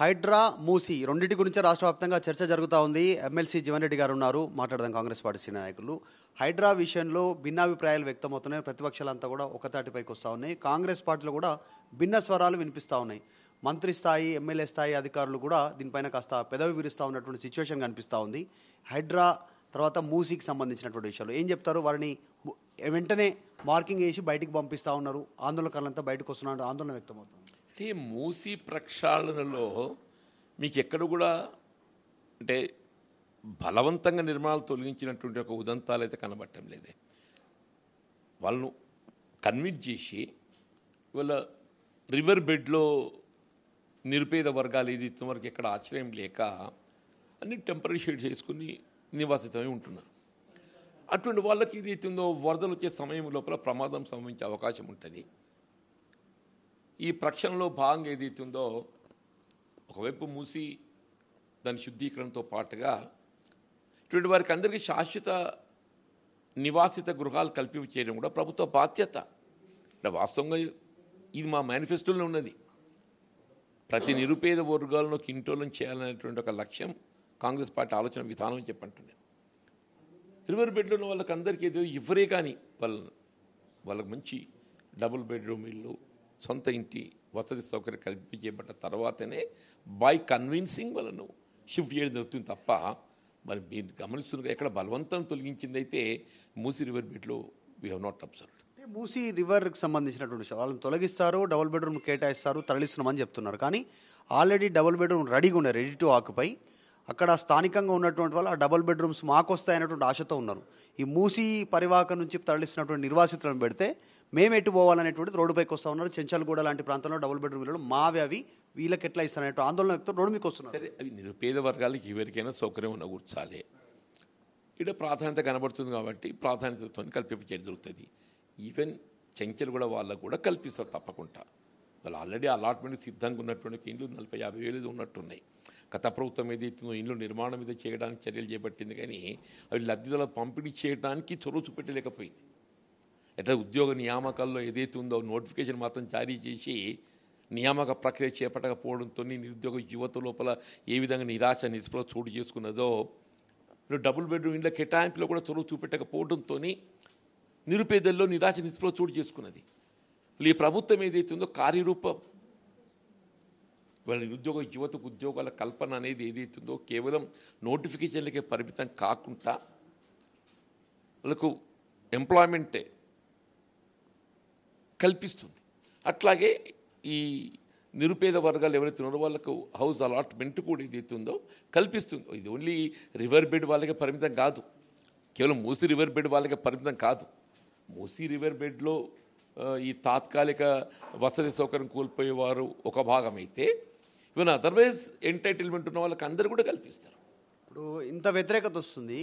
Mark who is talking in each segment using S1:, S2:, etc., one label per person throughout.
S1: హైడ్రా మూసి రెండింటి గురించి రాష్ట్ర వ్యాప్తంగా చర్చ జరుగుతూ ఉంది ఎమ్మెల్సీ జీవన్ రెడ్డి గారు ఉన్నారు మాట్లాడదాం కాంగ్రెస్ పార్టీ సీనియర్ నాయకులు హైడ్రా విషయంలో భిన్నాభిప్రాయాలు వ్యక్తమవుతున్నాయి ప్రతిపక్షాలంతా కూడా ఒకతాటిపైకి వస్తూ ఉన్నాయి కాంగ్రెస్ పార్టీలో కూడా భిన్న స్వరాలు వినిపిస్తూ ఉన్నాయి మంత్రి స్థాయి ఎమ్మెల్యే స్థాయి అధికారులు కూడా దీనిపైన కాస్త పెదవి విరుస్తూ ఉన్నటువంటి సిచ్యువేషన్ కనిపిస్తూ ఉంది హైడ్రా తర్వాత మూసీకి సంబంధించినటువంటి విషయాలు ఏం చెప్తారు వారిని వెంటనే మార్కింగ్ వేసి బయటికి పంపిస్తూ ఉన్నారు ఆందోళనకర్లంతా బయటకు వస్తున్నారు ఆందోళన వ్యక్తమవుతుంది
S2: అంటే మూసి ప్రక్షాళనలో మీకు ఎక్కడ కూడా అంటే బలవంతంగా నిర్మాణాలు తొలగించినటువంటి ఒక ఉదంతాలు అయితే కనబడటం లేదే వాళ్ళను కన్విన్స్ చేసి ఇవాళ రివర్ బెడ్లో నిరుపేద వర్గాలు ఇది ఇంతవరకు ఎక్కడ ఆశ్రయం లేక అన్ని టెంపరీ షేడ్ చేసుకుని నివాసితమై ఉంటున్నారు అటువంటి వాళ్ళకి ఇది వరదలు వచ్చే సమయం లోపల ప్రమాదం సంభవించే అవకాశం ఉంటుంది ఈ ప్రక్షణలో భాగంగా ఉందో ఒకవైపు మూసి దాని శుద్ధీకరణతో పాటుగా ఇటువంటి వారికి అందరికీ శాశ్వత నివాసిత గృహాలు కల్పింప చేయడం కూడా ప్రభుత్వ బాధ్యత అంటే వాస్తవంగా ఇది మా మేనిఫెస్టోలో ఉన్నది ప్రతి నిరుపేద వర్గాలను కింటోలను చేయాలనేటువంటి ఒక లక్ష్యం కాంగ్రెస్ పార్టీ ఆలోచన విధానం అని చెప్పంటున్నాను రివర్ బెడ్లో ఉన్న వాళ్ళకి అందరికీ ఏదో ఇవ్వరే కానీ వాళ్ళ వాళ్ళకి మంచి డబుల్ బెడ్రూమ్ ఇల్లు సొంత ఇంటి వసతి సౌకర్యం కల్పించబడ్డ తర్వాతనే బై కన్విన్సింగ్ వాళ్ళను షిఫ్ట్ చేయడం జరుగుతుంది తప్ప మరి మీరు గమనిస్తున్న ఎక్కడ బలవంతం తొలగించింది అయితే మూసి రివర్ బెడ్లో we have not observe
S1: Musi రివర్కి సంబంధించినటువంటి విషయం వాళ్ళని తొలగిస్తారు డబుల్ బెడ్రూమ్ కేటాయిస్తారు తరలిస్తున్నామని చెప్తున్నారు కానీ ఆల్రెడీ డబుల్ బెడ్రూమ్ రెడీగా ఉన్నాయి రెడీ టు ఆక్యుపై అక్కడ స్థానికంగా ఉన్నటువంటి వాళ్ళు ఆ డబుల్ బెడ్రూమ్స్ మాకు వస్తాయనేటువంటి ఆశతో ఉన్నారు ఈ మూసీ పరివాహకం నుంచి తరలిస్తున్నటువంటి నిర్వాసితులను పెడితే మేము ఎటు పోవాలనేటువంటిది రోడ్డుపైకి వస్తూ ఉన్నారు చెంచల్గూడ లాంటి ప్రాంతంలో డబుల్ బెడ్రూమ్ ఇళ్ళు మావి అవి వీళ్ళకి ఎట్లా ఇస్తారనేటు ఆందోళన వ్యక్తులు రోడ్డు మీకు వస్తున్నారు సరే
S2: అవి నిరుపేద వర్గాలకి ఎవరికైనా సౌకర్యం ఉన్న కూర్చాలి ఇక్కడ ప్రాధాన్యత కనబడుతుంది కాబట్టి ప్రాధాన్యతతో కల్పించడం జరుగుతుంది ఈవెన్ చెంచల్గూడ వాళ్ళకు కూడా కల్పిస్తారు తప్పకుండా వాళ్ళు ఆల్రెడీ అలాట్మెంట్ సిద్ధంగా ఉన్నటువంటి ఇండ్లు నలభై యాభై వేలు ఉన్నట్టున్నాయి గత ప్రభుత్వం ఏదైతుందో ఇండ్లు నిర్మాణం మీద చేయడానికి చర్యలు చేపట్టింది కానీ అవి లబ్ధిదల పంపిణీ చేయడానికి చొరవ చూపెట్టలేకపోయింది ఎట్లా ఉద్యోగ నియామకాల్లో ఏదైతే ఉందో నోటిఫికేషన్ మాత్రం జారీ చేసి నియామక ప్రక్రియ చేపట్టకపోవడంతో నిరుద్యోగ యువత లోపల ఏ విధంగా నిరాశ నిస్పృహ చోటు చేసుకున్నదో డబుల్ బెడ్రూమ్ ఇంట్లో కేటాయింపులో కూడా చొరవ చూపెట్టకపోవడంతో నిరుపేదల్లో నిరాశ నిస్పృహ చోటు చేసుకున్నది ఈ ప్రభుత్వం ఏదైతే ఉందో కార్యరూపం వాళ్ళ నిరుద్యోగ యువతకు ఉద్యోగాల కల్పన అనేది ఉందో కేవలం నోటిఫికేషన్లకే పరిమితం కాకుండా వాళ్ళకు ఎంప్లాయ్మెంటే కల్పిస్తుంది అట్లాగే ఈ నిరుపేద వర్గాలు ఎవరైతే ఉన్నారో వాళ్ళకు హౌస్ అలాట్మెంట్ కూడా ఏదైతే ఉందో కల్పిస్తుందో ఇది ఓన్లీ రివర్ బెడ్ వాళ్ళకే పరిమితం కాదు కేవలం మూసి రివర్ బెడ్ వాళ్ళకి పరిమితం కాదు మూసి రివర్ బెడ్లో ఈ తాత్కాలిక వసతి సౌకర్యం కోల్పోయేవారు ఒక భాగం అయితే ఈవెన్ అదర్వైజ్ ఎంటైటిల్మెంట్ ఉన్న వాళ్ళకి అందరూ కూడా కల్పిస్తారు
S1: ఇప్పుడు ఇంత వ్యతిరేకత వస్తుంది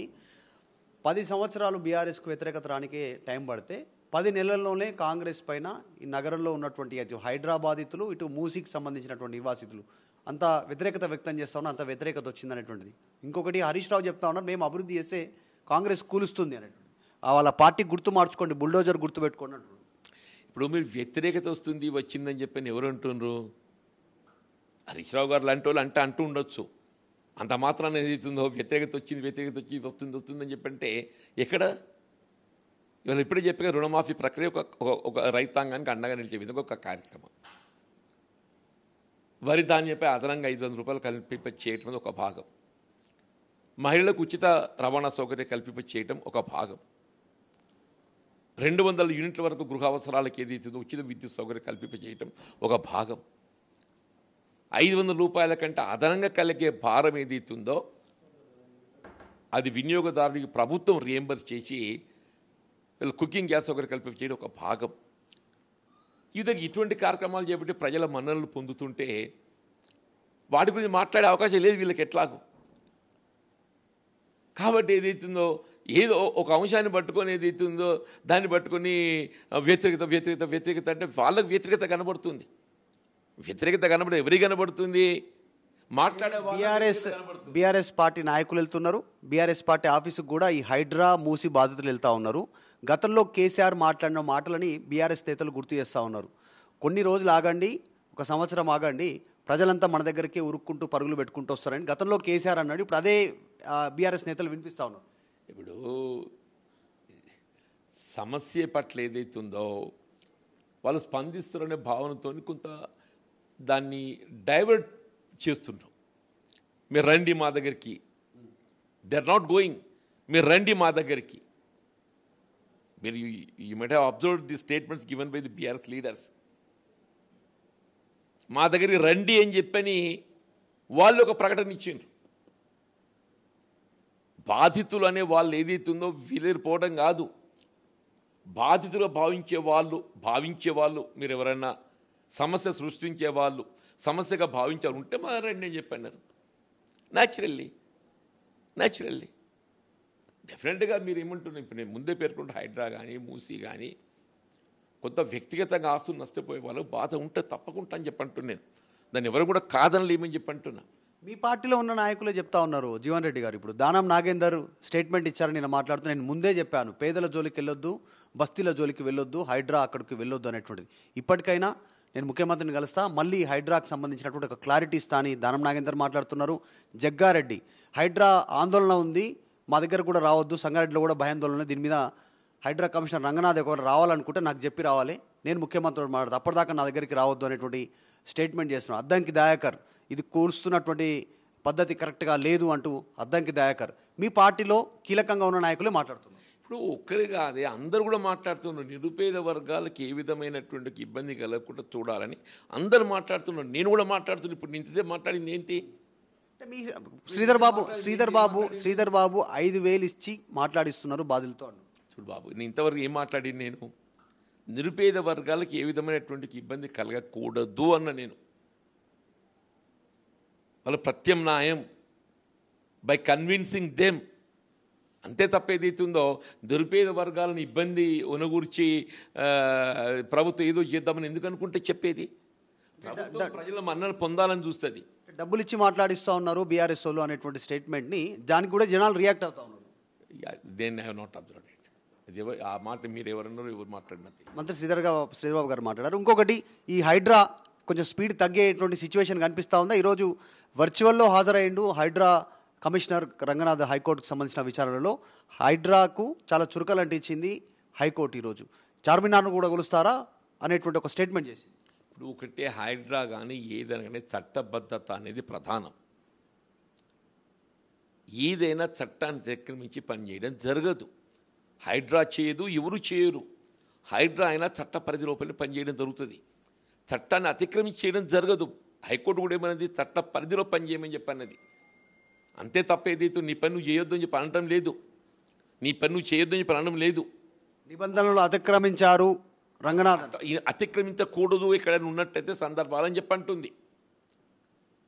S1: పది సంవత్సరాలు బీఆర్ఎస్కు వ్యతిరేకత రానికే టైం పడితే పది నెలల్లోనే కాంగ్రెస్ పైన ఈ నగరంలో ఉన్నటువంటి అటు హైదరాబాదితులు ఇటు మూసీకి సంబంధించినటువంటి నివాసితులు అంత వ్యతిరేకత వ్యక్తం చేస్తా ఉన్నా అంత వ్యతిరేకత వచ్చిందనేటువంటిది ఇంకొకటి హరీష్ రావు చెప్తా ఉన్నారు మేము అభివృద్ధి చేస్తే కాంగ్రెస్ కూలుస్తుంది అనేటువంటి వాళ్ళ పార్టీ గుర్తు మార్చుకోండి బుల్డోజర్ గుర్తు పెట్టుకోండి
S2: ఇప్పుడు మీరు వ్యతిరేకత వస్తుంది వచ్చిందని చెప్పని ఎవరు అంటున్నారు హరీష్ రావు గారు లాంటి వాళ్ళు అంటే అంటూ ఉండొచ్చు అంత మాత్రాన్ని ఏదైతుందో వ్యతిరేకత వచ్చింది వ్యతిరేకత వచ్చింది వస్తుంది వస్తుందని చెప్పంటే ఎక్కడ ఇవాళ ఇప్పుడే చెప్పిన రుణమాఫీ ప్రక్రియ ఒక ఒక రైతాంగానికి అండగా నిలిచే విధంగా ఒక కార్యక్రమం వరి ధాన్యపై అదనంగా ఐదు వందల రూపాయలు కల్పింప చేయటం ఒక భాగం మహిళలకు ఉచిత రవాణా సౌకర్యం కల్పింప చేయటం ఒక భాగం రెండు వందల యూనిట్ల వరకు గృహ అవసరాలకు ఏదైతుందో ఉచిత విద్యుత్ సౌకర్యం కల్పి చేయటం ఒక భాగం ఐదు వందల రూపాయల కంటే అదనంగా కలిగే భారం ఏదైతుందో అది వినియోగదారుడికి ప్రభుత్వం రియంబర్స్ చేసి వీళ్ళు కుకింగ్ గ్యాస్ ఒకరు కలిపి చేయడం ఒక భాగం ఈ విధంగా ఇటువంటి కార్యక్రమాలు చేపట్టి ప్రజల మన్ననలు పొందుతుంటే వాటి గురించి మాట్లాడే అవకాశం లేదు వీళ్ళకి ఎట్లాగూ కాబట్టి ఏదైతుందో ఏదో ఒక అంశాన్ని పట్టుకొని ఏదైతుందో దాన్ని పట్టుకొని వ్యతిరేకత వ్యతిరేకత వ్యతిరేకత అంటే వాళ్ళకు వ్యతిరేకత కనబడుతుంది వ్యతిరేకత కనబడి ఎవరికి కనబడుతుంది మాట్లాడే
S1: బీఆర్ఎస్ బీఆర్ఎస్ పార్టీ నాయకులు వెళ్తున్నారు బీఆర్ఎస్ పార్టీ ఆఫీసుకు కూడా ఈ హైడ్రా మూసి బాధితులు వెళ్తూ ఉన్నారు గతంలో కేసీఆర్ మాట్లాడిన మాటలని బీఆర్ఎస్ నేతలు గుర్తు చేస్తూ ఉన్నారు కొన్ని రోజులు ఆగండి ఒక సంవత్సరం ఆగండి ప్రజలంతా మన దగ్గరికి ఉరుక్కుంటూ పరుగులు పెట్టుకుంటూ వస్తారని గతంలో కేసీఆర్ అన్నాడు ఇప్పుడు అదే బీఆర్ఎస్ నేతలు వినిపిస్తూ ఉన్నారు
S2: ఇప్పుడు సమస్య పట్ల ఏదైతుందో వాళ్ళు స్పందిస్తున్నారనే భావనతో కొంత దాన్ని డైవర్ట్ చేస్తున్నాం మీరు రండి మా దగ్గరికి దే ఆర్ నాట్ గోయింగ్ మీరు రండి మా దగ్గరికి మీరు you might have observed the statements given by the BRS leaders మా దగ్గరికి రండి అని చెప్పని వాళ్ళు ఒక ప్రకటన ఇచ్చిండ్రు బాధితులు అనే వాళ్ళు ఏదైతే ఉందో వీలేరిపోవడం కాదు బాధితులు భావించే వాళ్ళు భావించే వాళ్ళు మీరు ఎవరైనా సమస్య సృష్టించే వాళ్ళు సమస్యగా భావించాలంటే మా రండి అని చెప్పన్నారు న్యాచురల్లీ న్యాచురల్లీ డెఫినెట్గా మీరు ఏమంటున్నారు ఇప్పుడు నేను ముందే పేర్కొంటే హైడ్రా కానీ మూసీ కానీ కొంత వ్యక్తిగతంగా ఆస్తులు నష్టపోయే వాళ్ళు బాధ ఉంటే తప్పకుండా అని చెప్పంటున్నాను నేను దాన్ని ఎవరు కూడా కాదని లేమని చెప్పంటున్నా
S1: మీ పార్టీలో ఉన్న నాయకులే చెప్తా ఉన్నారు జీవన్ రెడ్డి గారు ఇప్పుడు దానం నాగేందర్ స్టేట్మెంట్ ఇచ్చారని నేను మాట్లాడుతూ నేను ముందే చెప్పాను పేదల జోలికి వెళ్ళొద్దు బస్తీల జోలికి వెళ్ళొద్దు హైడ్రా అక్కడికి వెళ్ళొద్దు అనేటువంటిది ఇప్పటికైనా నేను ముఖ్యమంత్రిని కలుస్తా మళ్ళీ హైడ్రాకు సంబంధించినటువంటి ఒక క్లారిటీ ఇస్తా అని దానం నాగేందర్ మాట్లాడుతున్నారు జగ్గారెడ్డి హైడ్రా ఆందోళన ఉంది మా దగ్గర కూడా రావద్దు సంగారెడ్డిలో కూడా భయాందోళన దీని మీద హైడ్రా కమిషనర్ రంగనాథ్ ఒకవేళ రావాలనుకుంటే నాకు చెప్పి రావాలి నేను ముఖ్యమంత్రి మాట్లాడదు అప్పటిదాకా నా దగ్గరికి రావద్దు అనేటువంటి స్టేట్మెంట్ చేస్తున్నాను అద్దంకి దయాకర్ ఇది కూల్స్తున్నటువంటి పద్ధతి కరెక్ట్గా లేదు అంటూ అద్దంకి దయాకర్ మీ పార్టీలో కీలకంగా ఉన్న నాయకులే మాట్లాడుతున్నారు
S2: ఇప్పుడు ఒక్కరి కాదే అందరు కూడా మాట్లాడుతున్నారు నిరుపేద వర్గాలకు ఏ విధమైనటువంటి ఇబ్బంది కలగకుండా చూడాలని అందరు మాట్లాడుతున్నారు నేను కూడా మాట్లాడుతున్నాను ఇప్పుడు నింతదే మాట్లాడింది ఏంటి
S1: అంటే మీ శ్రీధర్ బాబు శ్రీధర్ బాబు శ్రీధర్ బాబు ఐదు వేలు ఇచ్చి మాట్లాడిస్తున్నారు బాధితులతో
S2: చూడు బాబు నేను ఇంతవరకు ఏం మాట్లాడి నేను నిరుపేద వర్గాలకు ఏ విధమైనటువంటి ఇబ్బంది కలగకూడదు అన్న నేను వాళ్ళ ప్రత్యామ్నాయం బై కన్విన్సింగ్ దెమ్ అంతే తప్ప ఏదైతుందో దురుపేద వర్గాలను ఇబ్బంది ఉనగూర్చి ప్రభుత్వం ఏదో చేద్దామని ఎందుకు అనుకుంటే చెప్పేది ప్రభుత్వం ప్రజల పొందాలని చూస్తుంది
S1: డబ్బులు ఇచ్చి మాట్లాడిస్తూ ఉన్నారు బీఆర్ఎస్ వాళ్ళు అనేటువంటి స్టేట్మెంట్ని దానికి కూడా జనాలు రియాక్ట్ అవుతా ఉన్నారు
S2: దేన్ని హ్యావ్ నాట్ అబ్జర్వ్ ఇట్ ఆ మాట
S1: మీరు ఎవరన్నారో ఎవరు మాట్లాడినది మంత్రి శ్రీధర్గా శ్రీధర్బాబు గారు మాట్లాడారు ఇంకొకటి ఈ హైడ్రా కొంచెం స్పీడ్ తగ్గేటువంటి సిచ్యువేషన్ కనిపిస్తూ ఉందా ఈరోజు వర్చువల్లో హాజరయ్యిండు హైడ్రా కమిషనర్ రంగనాథ్ హైకోర్టుకు సంబంధించిన విచారణలో హైడ్రాకు చాలా చురుకలు అంటించింది హైకోర్టు ఈరోజు చార్మినార్ను కూడా కొలుస్తారా అనేటువంటి ఒక స్టేట్మెంట్ చేసింది
S2: ఇప్పుడు ఒకటే హైడ్రా కానీ ఏదైనా కానీ చట్టబద్ధత అనేది ప్రధానం ఏదైనా చట్టాన్ని అతిక్రమించి పనిచేయడం జరగదు హైడ్రా చేయదు ఎవరు చేయరు హైడ్రా అయినా చట్ట పరిధి లోపలి పనిచేయడం జరుగుతుంది చట్టాన్ని అతిక్రమించి చేయడం జరగదు హైకోర్టు కూడా ఏమన్నది చట్ట పరిధిలో పనిచేయమని చెప్పన్నది అంతే తప్ప ఏదైతే నీ పన్ను చేయొద్దు అని చెప్పి అనడం లేదు నీ పన్ను చేయొద్దు అని చెప్పి అనడం లేదు
S1: నిబంధనలు అతిక్రమించారు రంగనాథన్
S2: అతిక్రమించకూడదు ఎక్కడైనా ఉన్నట్టయితే సందర్భాలని చెప్పంటుంది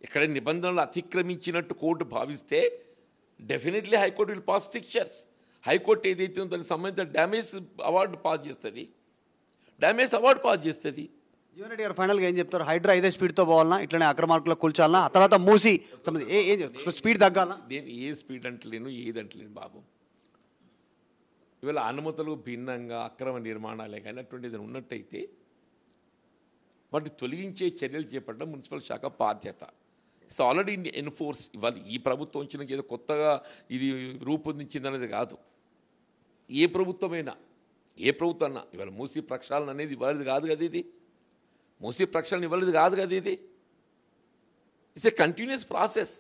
S2: ఇక్కడ నిబంధనలు అతిక్రమించినట్టు కోర్టు భావిస్తే definitely high court will pass strictures high court ఏదైతే దానికి సంబంధించిన డ్యామేజ్ అవార్డు పాస్ చేస్తుంది డ్యామేజ్ అవార్డు పాస్ చేస్తుంది
S1: జీవన్ గారు ఫైనల్గా ఏం చెప్తారు హైడ్రా ఏదే స్పీడ్తో పోవాలన్నా ఇట్లనే అక్రమార్కులో కూల్చాలన్నా ఆ తర్వాత మూసి స్పీడ్ తగ్గాల
S2: నేను ఏ స్పీడ్ అంటలేను ఏది అంటలేను బాబు ఇవాళ అనుమతులు భిన్నంగా అక్రమ నిర్మాణాలే కానీ అటువంటిది ఉన్నట్టయితే వాటిని తొలగించే చర్యలు చేపట్టడం మున్సిపల్ శాఖ బాధ్యత సో ఆల్రెడీ ఎన్ఫోర్స్ ఇవాళ ఈ ప్రభుత్వం వచ్చిన ఏదో కొత్తగా ఇది రూపొందించిందనేది కాదు ఏ ప్రభుత్వమైనా ఏ ప్రభుత్వం ఇవాళ మూసి ప్రక్షాళన అనేది ఇవ్వలేదు కాదు కదా ఇది మూసి ప్రక్షాళన ఇవ్వలేదు కాదు కదా ఇది it's a continuous process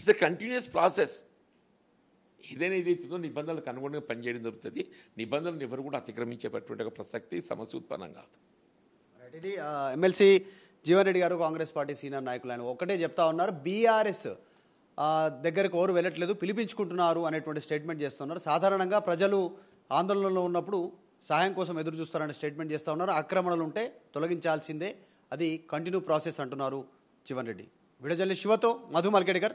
S2: it's a continuous process ఏదైనా ఏదైతుందో నిబంధనలకు అనుగుణంగా పనిచేయడం జరుగుతుంది నిబంధనలు ఎవరు కూడా అతిక్రమించేటటువంటి ప్రసక్తి సమస్య ఉత్పన్నం కాదు
S1: ఇది ఎమ్మెల్సీ జీవన్ రెడ్డి గారు కాంగ్రెస్ పార్టీ సీనియర్ నాయకులు ఆయన ఒకటే చెప్తా ఉన్నారు బీఆర్ఎస్ దగ్గరకు ఎవరు వెళ్ళట్లేదు పిలిపించుకుంటున్నారు అనేటువంటి స్టేట్మెంట్ చేస్తున్నారు సాధారణంగా ప్రజలు ఆందోళనలో ఉన్నప్పుడు సహాయం కోసం ఎదురు చూస్తారనే స్టేట్మెంట్ చేస్తూ ఉన్నారు ఆక్రమణలు ఉంటే తొలగించాల్సిందే అది కంటిన్యూ ప్రాసెస్ అంటున్నారు చివన్ రెడ్డి విడజల్లి శివతో మధు మల్కేడ్కర్